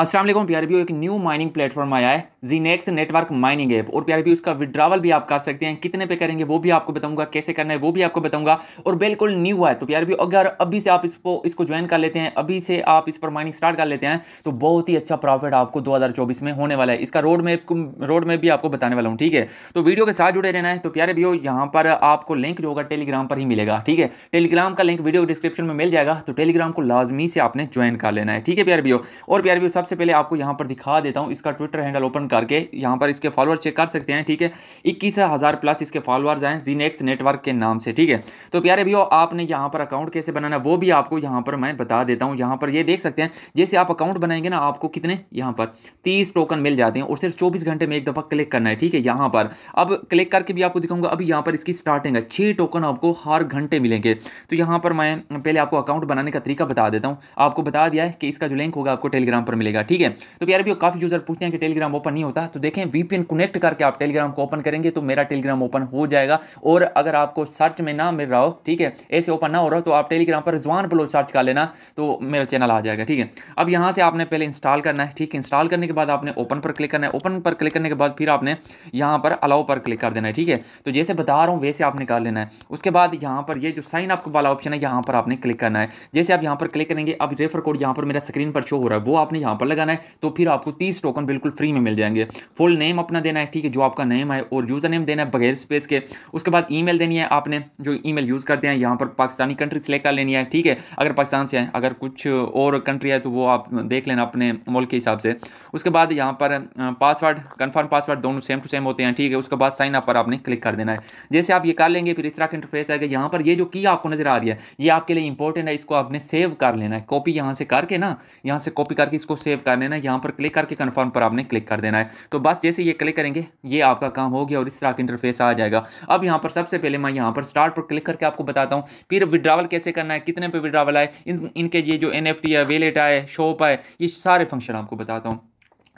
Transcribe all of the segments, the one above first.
अस्सलाम प्यार भी एक न्यू माइनिंग प्लेटफॉर्म आया है जीनेक्स नेटवर्क माइनिंग ऐप और प्यारे भी उसका विड्रावल भी आप कर सकते हैं कितने पे करेंगे वो भी आपको बताऊंगा कैसे करना है वो भी आपको बताऊंगा और बिल्कुल न्यू है तो प्यारे भी अगर अभी से आप इसको इसको ज्वाइन कर लेते हैं अभी से आप इस पर माइनिंग स्टार्ट कर लेते हैं तो बहुत ही अच्छा प्रॉफिट आपको दो में होने वाला है इसका रोड मैप रोड मैप भी आपको बताने वाला हूँ ठीक है तो वीडियो के साथ जुड़े रहना है तो प्यारे भी यहाँ पर आपको लिंक जो होगा टेलीग्राम पर ही मिलेगा ठीक है टेलीग्राम का लिंक वीडियो डिस्क्रिप्शन में मिल जाएगा तो टेलीग्राम को लाजमी से आपने ज्वाइन कर लेना है ठीक है प्यारे भी और प्यारे भी सबसे पहले आपको यहाँ पर दिखा देता हूँ इसका ट्विटर हैंडल ओपन करके यहाँ पर इसके फॉलोअर चेक कर सकते हैं ठीक है इक्कीस हज़ार प्लस इसके फॉलोअर्स हैं जीनेक्स नेटवर्क के नाम से ठीक है तो प्यारे भैया आपने यहाँ पर अकाउंट कैसे बनाना वो भी आपको यहाँ पर मैं बता देता हूँ यहाँ पर ये देख सकते हैं जैसे आप अकाउंट बनाएंगे ना आपको कितने यहाँ पर तीस टोकन मिल जाते हैं और सिर्फ चौबीस घंटे में एक दफ़ा क्लिक करना है ठीक है यहाँ पर अब क्लिक करके भी आपको दिखाऊंगा अभी यहाँ पर इसकी स्टार्टिंग है छः टोकन आपको हर घंटे मिलेंगे तो यहाँ पर मैं पहले आपको अकाउंट बनाने का तरीका बता देता हूँ आपको बता दिया है कि इसका जो लिंक होगा आपको टेलीग्राम पर मिलेगा ठीक है तो प्यारे भी काफ़ी यूज़र पूछते हैं कि टेलीग्राम ओपन नहीं होता तो देखें वीपीएन कनेक्ट करके आप टेलीग्राम को ओपन करेंगे तो मेरा टेलीग्राम ओपन हो जाएगा और अगर आपको सर्च में ना मिल रहा हो ठीक है ऐसे ओपन ना हो रहा तो आप टेलीग्राम पर जवान बलो सर्च कर लेना तो मेरा चैनल आ जाएगा ठीक है अब यहाँ से आपने पहले इंस्टॉल करना है ठीक है इंस्टॉल करने के बाद आपने ओपन पर क्लिक करना है ओपन पर क्लिक करने के बाद फिर आपने यहाँ पर अलाउ पर क्लिक कर देना है ठीक है तो जैसे बता रहा हूँ वैसे आपने कर लेना है उसके बाद यहाँ पर ये जो साइन अप वाला ऑप्शन है यहाँ पर आपने क्लिक करना है जैसे आप यहाँ पर क्लिक करेंगे अब रेफर कोड यहाँ पर मेरा स्क्रीन पर शो हो रहा है वो आपने यहाँ पर लगाना है तो फिर आपको तीस टोकन बिल्कुल फ्री में मिल जाएंगे जाएंगे फुल नेम अपना देना है ठीक है जो आपका नेम है और यूज़र नेम देना है बगैर स्पेस के उसके बाद ईमेल देनी है आपने जो ईमेल यूज़ करते हैं यहाँ पर पाकिस्तानी कंट्री सेलेक्ट कर लेनी है ठीक है अगर पाकिस्तान से है अगर कुछ और कंट्री है तो वो आप देख लेना अपने मुल्क के हिसाब से उसके बाद यहाँ पर पासवर्ड कन्फर्म पासवर्ड दोनों सेम टू सेम होते हैं ठीक है उसके बाद साइन अप पर आपने क्लिक कर देना है जैसे आप ये कर लेंगे फिर इस तरह का इंटरफेस आएगा यहाँ पर ये जो की आपको नज़र आ रही है ये आपके लिए इंपॉर्टेंट है इसको आपने सेव कर लेना है कॉपी यहाँ से करके ना यहाँ से कॉपी करके इसको सेव कर लेना है यहाँ पर क्लिक करके कन्फर्म पर आपने क्लिक कर देना है है तो बस जैसे ये क्लिक करेंगे ये आपका काम हो गया और इस तरह का इंटरफेस आ जाएगा अब यहाँ पर सबसे पहले मैं यहाँ पर स्टार्ट पर क्लिक करके आपको बताता हूँ फिर विड्रावल कैसे करना है कितने पर विड्रावल आए इन इनके ये जो एन है वेलेट आए शॉप आए ये सारे फंक्शन आपको बताता हूँ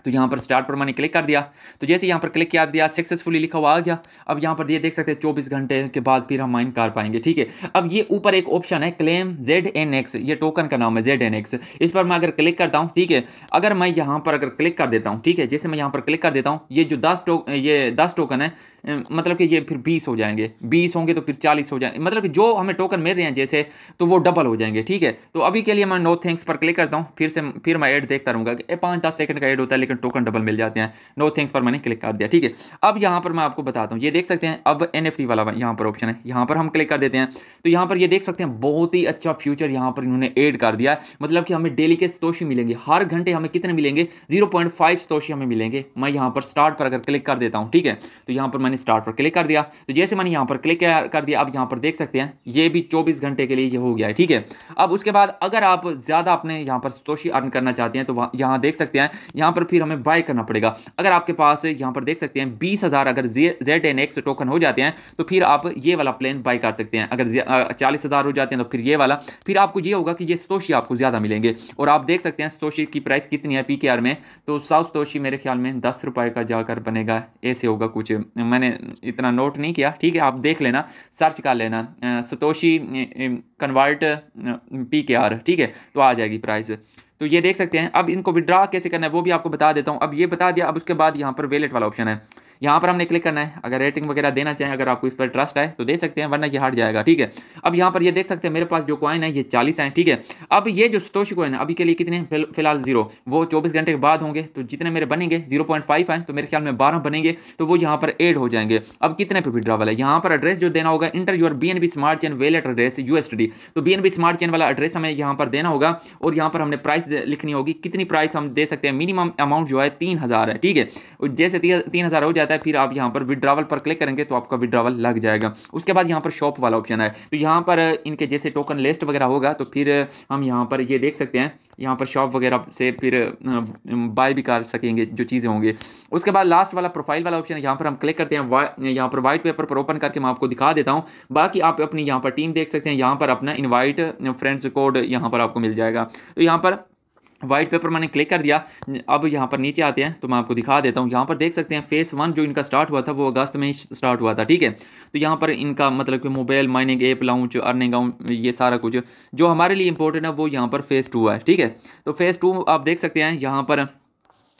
तो यहाँ पर स्टार्ट पर मैंने क्लिक कर दिया तो जैसे यहाँ पर क्लिक किया दिया सक्सेसफुली लिखा हुआ आ गया अब यहाँ पर ये देख सकते हैं चौबीस घंटे के बाद फिर हम माइन कर पाएंगे ठीक है अब ये ऊपर एक ऑप्शन है क्लेम जेड एन एक्स ये टोकन का नाम है जेड एन एक्स इस पर मैं अगर क्लिक करता हूँ ठीक है अगर मैं यहाँ पर अगर क्लिक कर देता हूँ ठीक है जैसे मैं यहाँ पर क्लिक कर देता हूँ ये जो दस टो ये दस टोकन है मतलब कि ये फिर बीस हो जाएंगे बीस होंगे तो फिर चालीस हो जाएंगे मतलब कि जो हमें टोकन मिल रहे हैं जैसे तो वो डबल हो जाएंगे ठीक है तो अभी के लिए मैं नो थैंक्स पर क्लिक करता हूँ फिर से फिर मैं एड देखता रहूँगा कि पाँच दस सेकंड का एड होता है लेकिन टोकन डबल मिल जाते हैं नो थैंक्स पर मैंने क्लिक कर दिया ठीक है अब यहाँ पर मैं आपको बताता हूँ ये देख सकते हैं अब एन वाला यहाँ पर ऑप्शन है यहाँ पर हम क्लिक कर देते हैं तो यहाँ पर ये देख सकते हैं बहुत ही अच्छा फ्यूचर यहाँ पर इन्होंने एड कर दिया है मतलब कि हमें डेली के स्तोषी मिलेंगे हर घंटे हमें कितने मिलेंगे जीरो पॉइंट फाइव हमें मिलेंगे मैं यहाँ पर स्टार्ट पर अगर क्लिक कर देता हूँ ठीक है तो यहाँ पर मैंने स्टार्ट पर क्लिक कर दिया तो जैसे मैंने यहाँ पर क्लिक कर दिया अब यहाँ पर देख सकते हैं ये भी चौबीस घंटे के लिए ये हो गया है ठीक है अब उसके बाद अगर आप ज़्यादा अपने यहाँ पर सतोशी अर्न करना चाहते हैं तो यहाँ देख सकते हैं यहाँ पर फिर हमें बाय करना पड़ेगा अगर आपके पास यहाँ पर देख सकते हैं बीस अगर जेड टोकन हो जाते हैं तो फिर आप ये वाला प्लेन बाय कर सकते हैं अगर चालीस हो जाते हैं तो फिर ये वाला फिर आपको ये होगा कि ये सतोशी आपको ज़्यादा मिलेंगे और आप देख सकते हैं सतोशी की प्राइस कितनी है पी में तो साउथ सतोशी मेरे ख्याल में दस रुपये का जाकर बनेगा ऐसे होगा कुछ मैंने मैंने इतना नोट नहीं किया ठीक है आप देख लेना सर्च कर लेना Satoshi convert P K R ठीक है तो आ जाएगी प्राइस तो ये देख सकते हैं अब इनको विड्रा कैसे करना है वो भी आपको बता देता हूँ अब ये बता दिया अब उसके बाद यहाँ पर वेलेट वाला ऑप्शन है यहाँ पर हमने क्लिक करना है अगर रेटिंग वगैरह देना चाहें अगर आपको इस पर ट्रस्ट है तो दे सकते हैं वरना ये हट जाएगा ठीक है अब यहाँ पर ये देख सकते हैं मेरे पास जो कॉइन है ये चालीस हैं ठीक है अब ये जो सतोशी कॉइन है अभी के लिए कितने फिलहाल जीरो वो चौबीस घंटे के बाद होंगे तो जितने मेरे बनेंगे जीरो पॉइंट फाइव हैं तो मेरे ख्याल में बारह बनेंगे तो वो यहाँ पर एड हो जाएंगे अब कितने पे विड्रावल है यहाँ पर एड्रेस जो देना होगा enter your B N B smart chain wallet address USD तो B N B smart chain वाला एड्रेस हमें यहाँ पर देना होगा और यहाँ पर हमने प्राइस लिखनी होगी कितनी प्राइस हम दे सकते हैं मिनिमम अमाउंट जो है तीन हज़ार है ठीक है जैसे तीन हज़ार हो जाता है जाता है फिर आप यहाँ पर विड्रावल पर क्लिक करेंगे तो आपका विड्रावल लग जाएगा उसके बाद यहाँ पर शॉप वाला ऑप्शन है तो यहाँ पर इनके जैसे टोकन लिस्ट वगैरह होगा तो फिर हम यहाँ पर ये देख सकते हैं यहाँ पर शॉप वगैरह से फिर बाय भी कर सकेंगे जो चीज़ें होंगे उसके बाद लास्ट वाला प्रोफाइल वाला ऑप्शन यहाँ पर हम क्लिक करते हैं यहाँ पर वाइट पेपर पर ओपन करके मैं आपको दिखा देता हूँ बाकी आप अपनी यहाँ पर टीम देख सकते हैं यहाँ पर अपना इन्वाइट फ्रेंड्स कोड यहाँ पर आपको मिल जाएगा तो यहाँ पर वाइट पेपर मैंने क्लिक कर दिया अब यहाँ पर नीचे आते हैं तो मैं आपको दिखा देता हूँ यहाँ पर देख सकते हैं फेस वन जो इनका स्टार्ट हुआ था वो अगस्त में ही स्टार्ट हुआ था ठीक है तो यहाँ पर इनका मतलब कि mobile mining app launch earning ये सारा कुछ जो हमारे लिए इंपॉर्टेंट है वो यहाँ पर फेस टू है ठीक है तो फेस टू आप देख सकते हैं यहाँ पर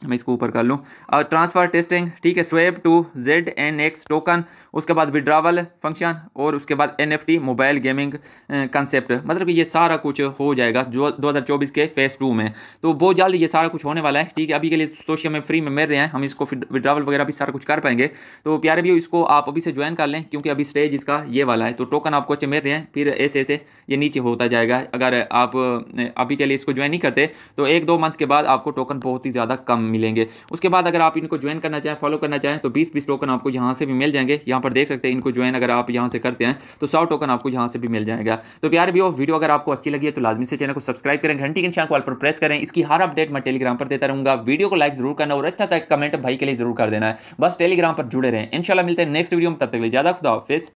मैं इसको ऊपर कर लूँ और ट्रांसफ़र टेस्टिंग ठीक है swap to Z N X token उसके बाद विड्रावल फंक्शन और उसके बाद N F T mobile gaming concept मतलब कि ये सारा कुछ हो जाएगा जो दो हज़ार चौबीस के फेस टू में तो बहुत जल्द ये सारा कुछ होने वाला है ठीक है अभी के लिए सोचिए हमें फ्री में मिल रहे हैं हम इसको विड्रावल वगैरह भी सारा कुछ कर पाएंगे तो प्यारे भी इसको आप अभी से ज्वाइन कर लें क्योंकि अभी स्टेज इसका ये वाला है तो टोकन आपको अच्छे मिल रहे हैं फिर ऐसे ऐसे ये नीचे होता जाएगा अगर आप अभी के लिए इसको ज्वाइन नहीं करते तो एक दो मंथ के बाद आपको टोकन बहुत ही ज़्यादा कम मिलेंगे उसके बाद अगर आप इनको ज्वाइन करना चाहें फॉलो करना चाहें तो बीस बीस टोकन आपको यहाँ से भी मिल जाएंगे यहाँ पर देख सकते हैं इनको ज्वाइन अगर आप यहाँ से करते हैं तो सौ टोकन आपको यहाँ से भी मिल जाएगा तो प्यार भी वीडियो अगर आपको अच्छी लगी है तो लाजमी से चैनल को सब्सक्राइब करें घंटी के निशान पर प्रेस करें इसकी हर अपडेट मैं टेलीग्राम पर देता रहूँगा वीडियो को लाइक जरूर करना और अच्छा सा कमेंट भाई के लिए जरूर कर देना है बस टेलीग्राम पर जुड़े रहें इनशाला मिलते हैं नेक्स्ट वीडियो में तब तक ज़्यादा खुदा हाफिज़